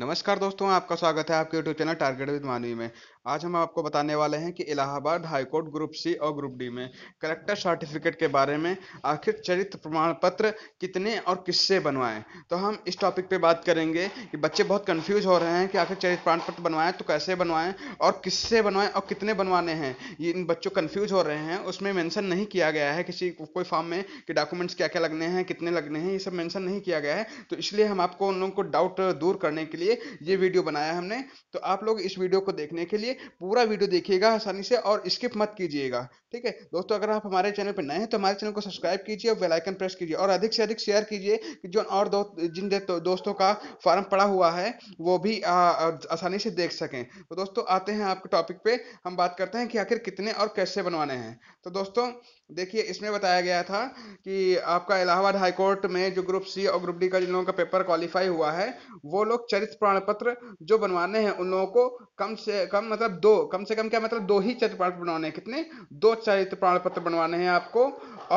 नमस्कार दोस्तों आपका स्वागत है आपके यूट्यूब चैनल टारगेट विद मानवी में आज हम आपको बताने वाले हैं कि इलाहाबाद हाईकोर्ट ग्रुप सी और ग्रुप डी में कलेक्टर सर्टिफिकेट के बारे में आखिर चरित्र प्रमाण पत्र कितने और किससे बनवाएं तो हम इस टॉपिक पे बात करेंगे कि बच्चे बहुत कंफ्यूज हो रहे हैं कि आखिर चरित्र प्रमाण पत्र बनवाएं तो कैसे बनवाएं और किससे बनवाएं और कितने बनवाने हैं ये इन बच्चों कन्फ्यूज हो रहे हैं उसमें मैंसन नहीं किया गया है किसी कोई फॉर्म में कि डॉक्यूमेंट्स क्या क्या लगने हैं कितने लगने हैं ये सब मैंसन नहीं किया गया है तो इसलिए हम आपको उन लोगों को डाउट दूर करने के लिए ये वीडियो बनाया हमने तो आप लोग इस वीडियो को देखने के लिए पूरा वीडियो देखिएगा आसानी से और स्किप मत कीजिएगा ठीक है दोस्तों अगर आप हमारे चैनल पर नए हैं तो हमारे चैनल को सब्सक्राइब कीजिए और बेलाइकन प्रेस कीजिए और अधिक से अधिक शेयर कीजिए कि जो और दो जिन तो, दोस्तों का फॉर्म पड़ा हुआ है वो भी आसानी से देख सकें तो दोस्तों आते हैं आपके टॉपिक पे हम बात करते हैं कि आखिर कितने और कैसे बनवाने हैं तो दोस्तों देखिए इसमें बताया गया था कि आपका इलाहाबाद हाईकोर्ट में जो ग्रुप सी और ग्रुप डी का जिन लोगों का पेपर क्वालिफाई हुआ है वो लोग चरित्र प्रमाण पत्र जो बनवाने हैं उन लोगों को कम से कम मतलब दो कम से कम क्या मतलब दो ही चरित्र प्रमाण पत्र बनवाने हैं कितने दो चरित्र प्रमाण पत्र बनवाने हैं आपको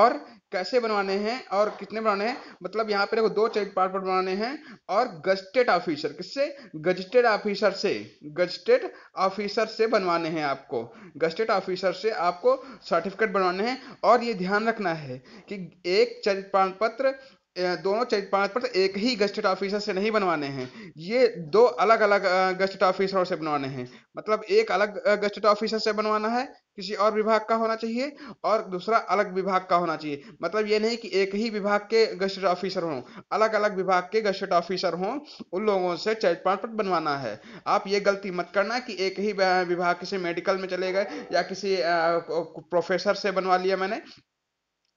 और कैसे बनवाने हैं और कितने बनवाने हैं मतलब यहाँ पे देखो दो चरित्र प्रमाण पत्र बनवाने हैं और गजटेड ऑफिसर किससे गजटेड ऑफिसर से गजटेड ऑफिसर से बनवाने हैं आपको गजटेड ऑफिसर से आपको सर्टिफिकेट बनवाने हैं और ये ध्यान रखना है कि एक चरित्र प्रमाण पत्र दोनों पांच पर तो एक ही गस्टेड ऑफिसर से नहीं बनवाने हैं ये दो अलग अलग गस्टेड ऑफिसरों से बनवाने हैं मतलब एक अलग गस्टेड ऑफिसर से बनवाना है किसी और विभाग का होना चाहिए और दूसरा अलग विभाग का होना चाहिए मतलब ये नहीं कि एक ही विभाग के गस्टेड ऑफिसर हों अलग अलग विभाग के गस्टेड ऑफिसर हों उन लोगों से चैट पार्ट बनवाना है आप ये गलती मत करना कि एक ही विभाग किसी मेडिकल में चले गए या किसी प्रोफेसर से बनवा लिया मैंने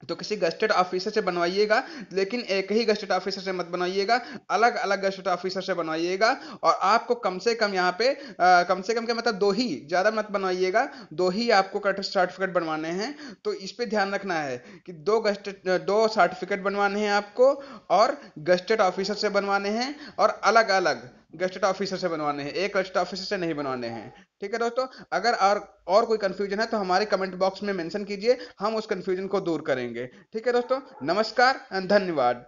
तो किसी गजटेड ऑफिसर से बनवाइएगा लेकिन एक ही गजटेड ऑफिसर से मत बनवाइएगा अलग अलग गजटेड ऑफिसर से बनवाइएगा और आपको कम से कम यहाँ पे आ, कम से कम के मतलब दो ही ज़्यादा मत बनवाइएगा दो ही आपको सर्टिफिकेट बनवाने हैं तो इस पर ध्यान रखना है कि दो गजटेड दो सर्टिफिकेट बनवाने हैं आपको और गजटेड ऑफिसर से बनवाने हैं और अलग अलग गस्टेड ऑफिसर से बनवाने हैं एक गस्टेड ऑफिसर से नहीं बनवाने हैं ठीक है दोस्तों अगर और और कोई कन्फ्यूजन है तो हमारे कमेंट बॉक्स में मेंशन कीजिए हम उस कन्फ्यूजन को दूर करेंगे ठीक है दोस्तों नमस्कार धन्यवाद